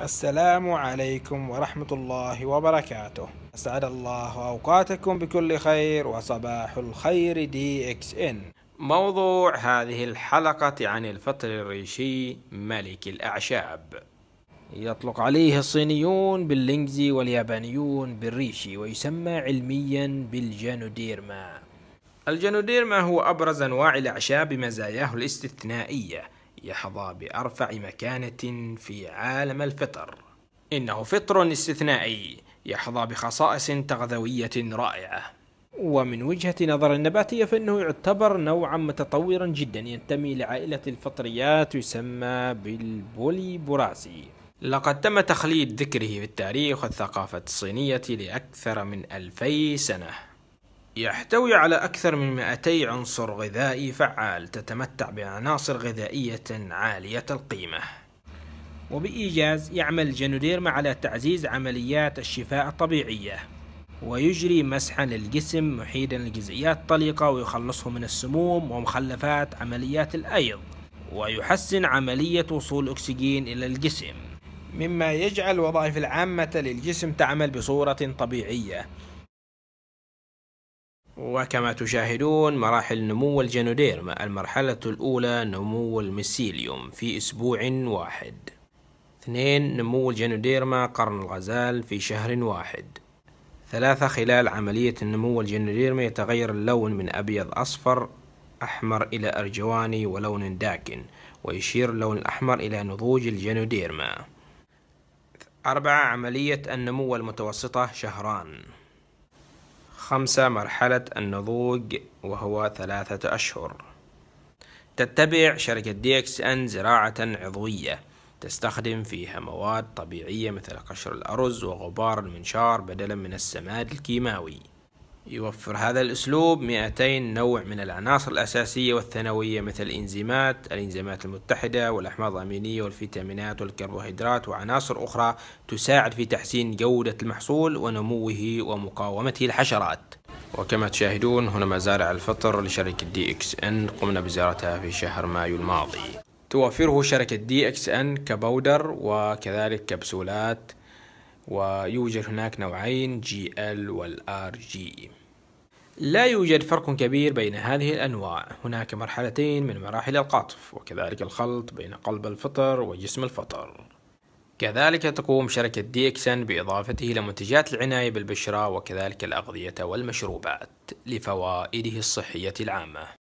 السلام عليكم ورحمة الله وبركاته أسعد الله أوقاتكم بكل خير وصباح الخير دي إكس إن موضوع هذه الحلقة عن الفطر الريشي ملك الأعشاب يطلق عليه الصينيون باللينجزي واليابانيون بالريشي ويسمى علميا بالجانوديرما الجانوديرما هو أبرز أنواع الأعشاب بمزاياه الاستثنائية يحظى بأرفع مكانة في عالم الفطر إنه فطر استثنائي يحظى بخصائص تغذوية رائعة ومن وجهة نظر النباتية فإنه يعتبر نوعا متطورا جدا ينتمي لعائلة الفطريات يسمى بالبوليبوراسي لقد تم تخليد ذكره في التاريخ والثقافة الصينية لأكثر من ألفي سنة يحتوي على أكثر من 200 عنصر غذائي فعال تتمتع بعناصر غذائية عالية القيمة وبإيجاز يعمل جنوديرما على تعزيز عمليات الشفاء الطبيعية ويجري مسحا للجسم محيدا الجزئيات الطليقة ويخلصه من السموم ومخلفات عمليات الأيض ويحسن عملية وصول الأكسجين إلى الجسم مما يجعل الوظائف العامة للجسم تعمل بصورة طبيعية وكما تشاهدون مراحل نمو الجنوديرما المرحلة الأولى نمو المسيليوم في أسبوع واحد اثنين نمو الجنوديرما قرن الغزال في شهر واحد ثلاثة خلال عملية النمو الجنوديرما يتغير اللون من أبيض أصفر أحمر إلى أرجواني ولون داكن ويشير اللون الأحمر إلى نضوج الجنوديرما أربعة عملية النمو المتوسطة شهران خمسة مرحلة النضوج وهو ثلاثة أشهر تتبع شركة دي اكس ان زراعة عضوية تستخدم فيها مواد طبيعية مثل قشر الأرز وغبار المنشار بدلا من السماد الكيماوي يوفر هذا الأسلوب 200 نوع من العناصر الأساسية والثانوية مثل الإنزيمات الإنزيمات المتحدة والأحماض الأمينية والفيتامينات والكربوهيدرات وعناصر أخرى تساعد في تحسين جودة المحصول ونموه ومقاومته الحشرات وكما تشاهدون هنا مزارع الفطر لشركة دي اكس ان قمنا بزيارتها في شهر مايو الماضي توفره شركة دي اكس ان كبودر وكذلك كبسولات ويوجد هناك نوعين جي ال والار جي لا يوجد فرق كبير بين هذه الأنواع هناك مرحلتين من مراحل القطف وكذلك الخلط بين قلب الفطر وجسم الفطر كذلك تقوم شركة ديكسن بإضافته لمنتجات العناية بالبشرة وكذلك الأغذية والمشروبات لفوائده الصحية العامة